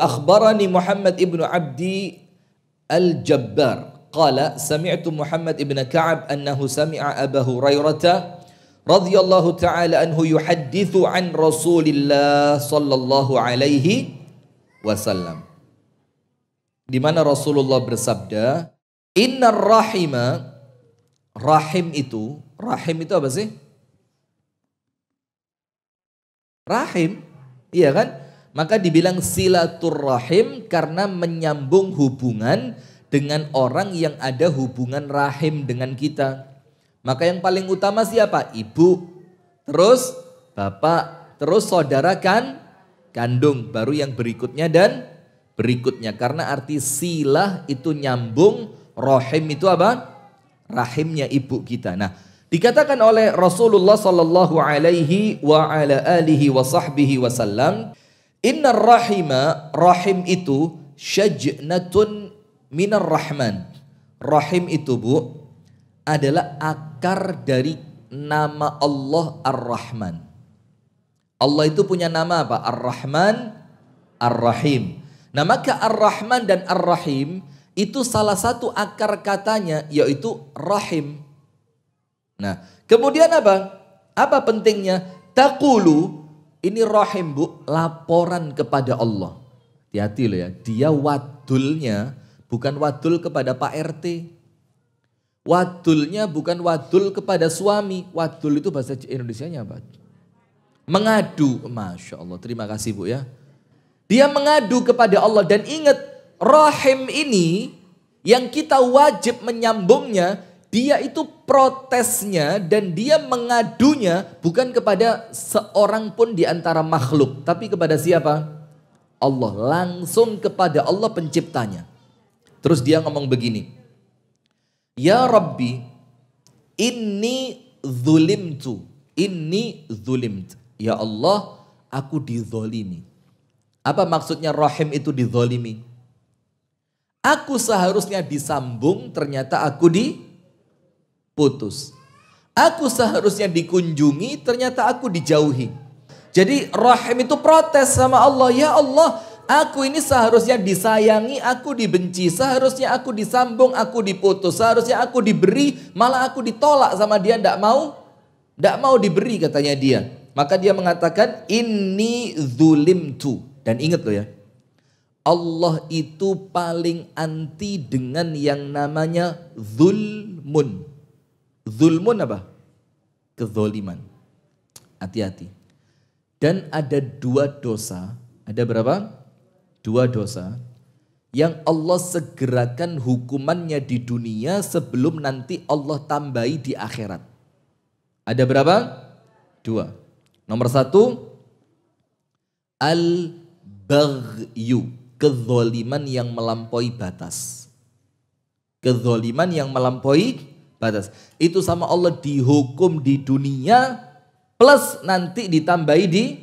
أخبرني محمد ابن عبد الجبار قال سمعت محمد ابن كعب أنه سمع أبا هريرة رضي الله تعالى أنه يحدث عن رسول الله صلى الله عليه وسلم Di mana Rasulullah bersabda, "Innar rahima rahim itu, rahim itu apa sih? Rahim, iya kan? Maka dibilang silaturrahim karena menyambung hubungan dengan orang yang ada hubungan rahim dengan kita. Maka yang paling utama siapa? Ibu, terus bapak, terus saudara kan kandung, baru yang berikutnya dan berikutnya. Karena arti silah itu nyambung, rahim itu apa? Rahimnya ibu kita. Nah, dikatakan oleh Rasulullah Sallallahu alaihi wa ala alihi wa sahbihi wasallam, Inna rahima rahim itu syajnatun minar rahman. Rahim itu bu adalah akar dari nama Allah Ar-Rahman. Allah itu punya nama apa? Ar-Rahman, Ar-Rahim. Nah maka Ar-Rahman dan Ar-Rahim itu salah satu akar katanya yaitu rahim. Nah kemudian apa? Apa pentingnya? Takulu ini rahim bu, laporan kepada Allah. Hati-hati loh ya, dia wadulnya bukan wadul kepada Pak RT. Wadulnya bukan wadul kepada suami. Wadul itu bahasa Indonesia-nya apa? Mengadu. Masya Allah, terima kasih bu ya. Dia mengadu kepada Allah dan ingat rahim ini yang kita wajib menyambungnya dia itu protesnya dan dia mengadunya bukan kepada seorang pun di antara makhluk, tapi kepada siapa? Allah, langsung kepada Allah penciptanya. Terus dia ngomong begini. Ya Rabbi, ini zulimtu, ini zulimt. Ya Allah, aku dizolimi. Apa maksudnya rahim itu dizolimi? Aku seharusnya disambung, ternyata aku di putus. Aku seharusnya dikunjungi, ternyata aku dijauhi. Jadi rahim itu protes sama Allah, ya Allah, aku ini seharusnya disayangi, aku dibenci, seharusnya aku disambung, aku diputus, seharusnya aku diberi, malah aku ditolak sama dia, Tidak mau, tidak mau diberi katanya dia. Maka dia mengatakan ini zulim zulimtu. Dan ingat loh ya, Allah itu paling anti dengan yang namanya zulmun. Zulmun apa? Kezoliman. Hati-hati. Dan ada dua dosa. Ada berapa? Dua dosa. Yang Allah segerakan hukumannya di dunia sebelum nanti Allah tambahi di akhirat. Ada berapa? Dua. Nomor satu. Al-Baghyu. Kezoliman yang melampaui batas. Kezoliman yang melampaui batas. Itu sama Allah dihukum di dunia plus nanti ditambahi di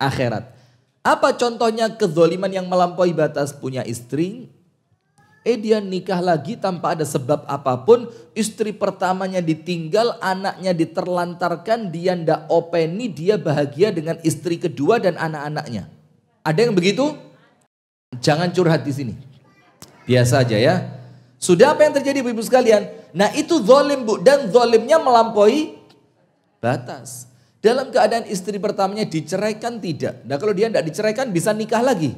akhirat. Apa contohnya kezoliman yang melampaui batas punya istri? Eh dia nikah lagi tanpa ada sebab apapun, istri pertamanya ditinggal, anaknya diterlantarkan, dia ndak openi, dia bahagia dengan istri kedua dan anak-anaknya. Ada yang begitu? Jangan curhat di sini. Biasa aja ya. Sudah apa yang terjadi ibu-ibu sekalian? Nah itu zolim bu dan zolimnya melampaui batas. Dalam keadaan istri pertamanya diceraikan tidak. Nah kalau dia tidak diceraikan bisa nikah lagi.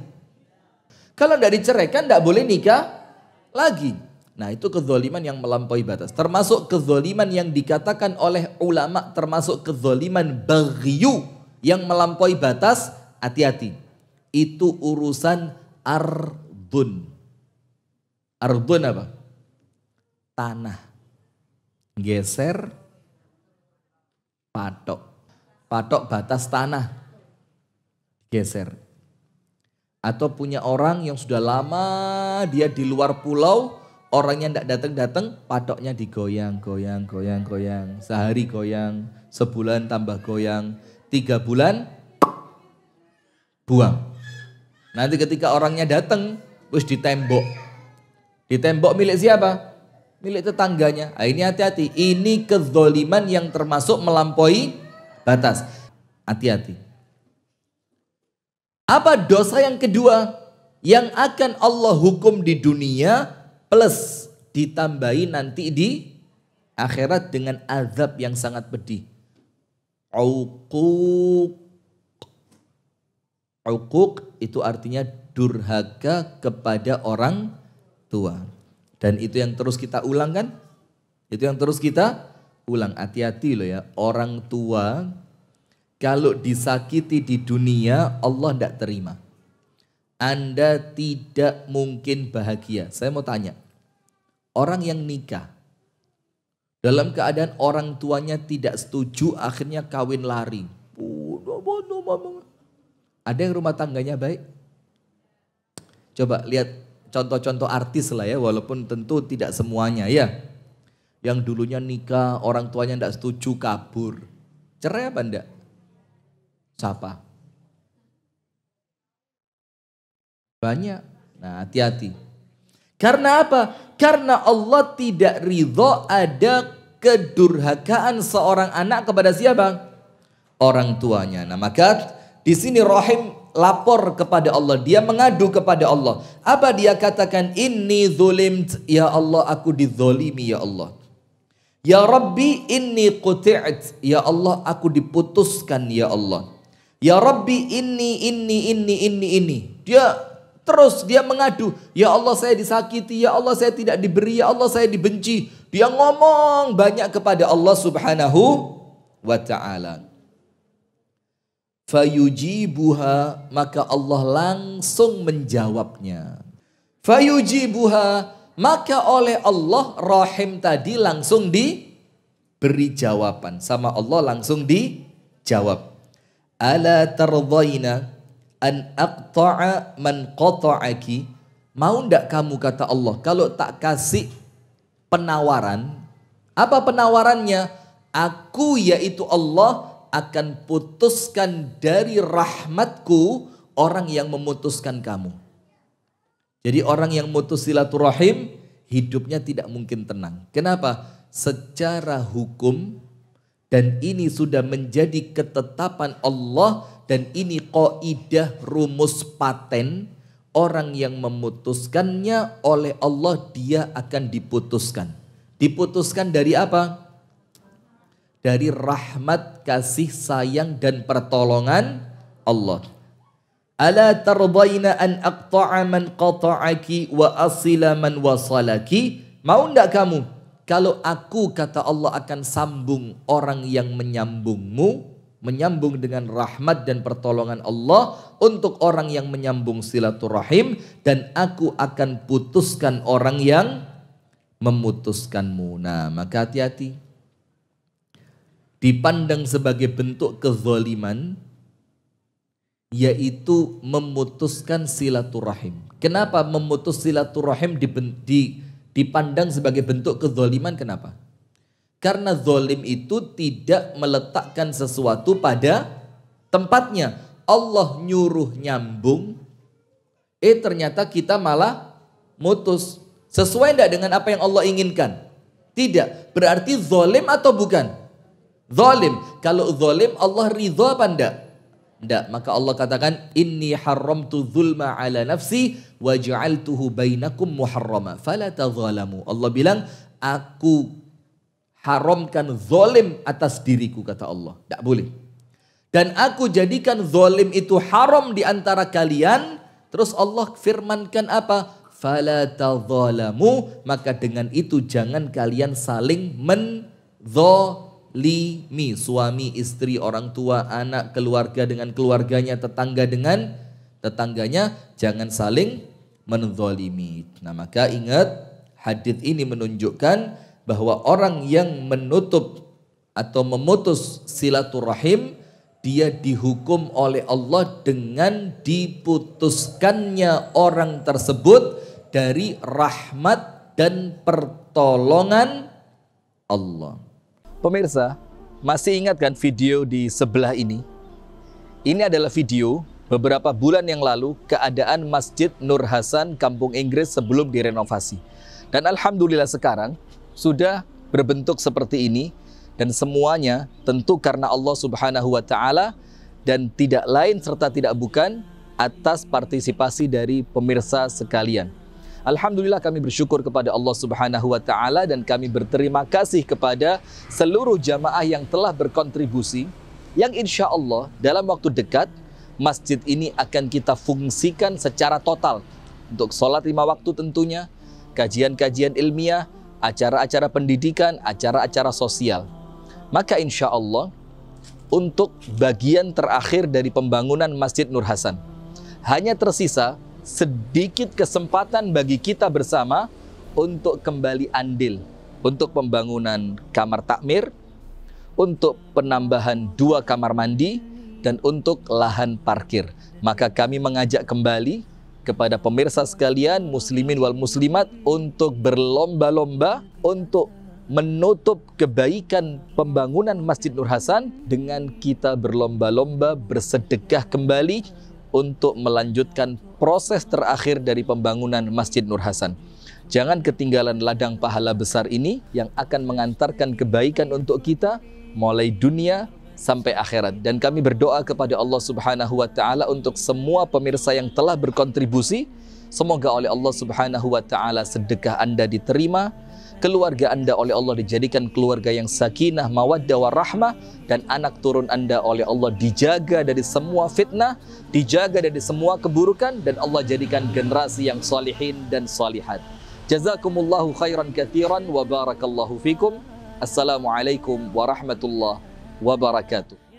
Kalau tidak diceraikan tidak boleh nikah lagi. Nah itu kezoliman yang melampaui batas. Termasuk kezoliman yang dikatakan oleh ulama termasuk kezoliman bagyu yang melampaui batas. Hati-hati. Itu urusan ardun. Ardun apa? tanah. Geser patok. Patok batas tanah. Geser. Atau punya orang yang sudah lama dia di luar pulau, orangnya tidak datang-datang, patoknya digoyang, goyang, goyang, goyang. Sehari goyang, sebulan tambah goyang, tiga bulan buang. Nanti ketika orangnya datang, terus ditembok. Ditembok milik siapa? milik tetangganya. Nah, ini hati-hati, ini kezoliman yang termasuk melampaui batas. Hati-hati. Apa dosa yang kedua yang akan Allah hukum di dunia plus ditambahi nanti di akhirat dengan azab yang sangat pedih. Uquq. Uquq itu artinya durhaka kepada orang tua. Dan itu yang terus kita ulang kan? Itu yang terus kita ulang. Hati-hati loh ya. Orang tua kalau disakiti di dunia Allah tidak terima. Anda tidak mungkin bahagia. Saya mau tanya, orang yang nikah dalam keadaan orang tuanya tidak setuju, akhirnya kawin lari. Ada yang rumah tangganya baik? Coba lihat contoh-contoh artis lah ya, walaupun tentu tidak semuanya ya. Yang dulunya nikah, orang tuanya tidak setuju, kabur. Cerai apa enggak? Siapa? Banyak. Nah hati-hati. Karena apa? Karena Allah tidak ridho ada kedurhakaan seorang anak kepada siapa? Orang tuanya. Nah maka di sini Rahim lapor kepada Allah, dia mengadu kepada Allah. Apa dia katakan? Ini zulim, ya Allah aku dizolimi ya Allah. Ya Rabbi ini quti'at, ya Allah aku diputuskan ya Allah. Ya Rabbi ini, ini, ini, ini, ini. Dia terus dia mengadu, ya Allah saya disakiti, ya Allah saya tidak diberi, ya Allah saya dibenci. Dia ngomong banyak kepada Allah subhanahu wa ta'ala fayujibuha maka Allah langsung menjawabnya. Fayujibuha maka oleh Allah rahim tadi langsung diberi jawaban sama Allah langsung dijawab. Ala tardhaina an aqta'a man qata'aki mau ndak kamu kata Allah kalau tak kasih penawaran apa penawarannya aku yaitu Allah akan putuskan dari rahmatku orang yang memutuskan kamu. Jadi orang yang mutus silaturahim hidupnya tidak mungkin tenang. Kenapa? Secara hukum dan ini sudah menjadi ketetapan Allah dan ini koidah rumus paten orang yang memutuskannya oleh Allah dia akan diputuskan. Diputuskan dari apa? dari rahmat kasih sayang dan pertolongan Allah. Ala tardaina an aqta'a man qata'aki wa asila man wasalaki? Mau ndak kamu kalau aku kata Allah akan sambung orang yang menyambungmu, menyambung dengan rahmat dan pertolongan Allah untuk orang yang menyambung silaturahim dan aku akan putuskan orang yang memutuskanmu. Nah, maka hati-hati dipandang sebagai bentuk kezoliman yaitu memutuskan silaturahim. Kenapa memutus silaturahim dipandang sebagai bentuk kezoliman? Kenapa? Karena zolim itu tidak meletakkan sesuatu pada tempatnya. Allah nyuruh nyambung, eh ternyata kita malah mutus. Sesuai tidak dengan apa yang Allah inginkan? Tidak. Berarti zolim atau bukan? Zalim. Kalau zalim Allah ridha apa enggak? Enggak. Maka Allah katakan inni haramtu zulma ala nafsi wa ja'altuhu bainakum muharrama fala tadzalamu. Allah bilang aku haramkan zalim atas diriku kata Allah. Enggak boleh. Dan aku jadikan zalim itu haram di antara kalian. Terus Allah firmankan apa? Fala tadzalamu. Maka dengan itu jangan kalian saling menzalamu li mi suami istri orang tua anak keluarga dengan keluarganya tetangga dengan tetangganya jangan saling menzalimi nah maka ingat hadis ini menunjukkan bahwa orang yang menutup atau memutus silaturahim dia dihukum oleh Allah dengan diputuskannya orang tersebut dari rahmat dan pertolongan Allah. Pemirsa, masih ingat kan video di sebelah ini? Ini adalah video beberapa bulan yang lalu keadaan Masjid Nur Hasan Kampung Inggris sebelum direnovasi. Dan alhamdulillah sekarang sudah berbentuk seperti ini dan semuanya tentu karena Allah Subhanahu wa taala dan tidak lain serta tidak bukan atas partisipasi dari pemirsa sekalian. Alhamdulillah kami bersyukur kepada Allah Subhanahu wa taala dan kami berterima kasih kepada seluruh jamaah yang telah berkontribusi yang insya Allah dalam waktu dekat masjid ini akan kita fungsikan secara total untuk sholat lima waktu tentunya, kajian-kajian ilmiah, acara-acara pendidikan, acara-acara sosial. Maka insya Allah untuk bagian terakhir dari pembangunan Masjid Nur Hasan hanya tersisa sedikit kesempatan bagi kita bersama untuk kembali andil untuk pembangunan kamar takmir, untuk penambahan dua kamar mandi, dan untuk lahan parkir. Maka kami mengajak kembali kepada pemirsa sekalian, muslimin wal muslimat, untuk berlomba-lomba untuk menutup kebaikan pembangunan Masjid Nur Hasan dengan kita berlomba-lomba bersedekah kembali untuk melanjutkan proses terakhir dari pembangunan Masjid Nur Hasan. Jangan ketinggalan ladang pahala besar ini yang akan mengantarkan kebaikan untuk kita mulai dunia sampai akhirat. Dan kami berdoa kepada Allah Subhanahu wa taala untuk semua pemirsa yang telah berkontribusi, semoga oleh Allah Subhanahu wa taala sedekah Anda diterima keluarga anda oleh Allah dijadikan keluarga yang sakinah, mawaddah, rahmah dan anak turun anda oleh Allah dijaga dari semua fitnah, dijaga dari semua keburukan dan Allah jadikan generasi yang salihin dan salihat. Jazakumullahu khairan kathiran wa barakallahu fikum. Assalamualaikum warahmatullahi wabarakatuh.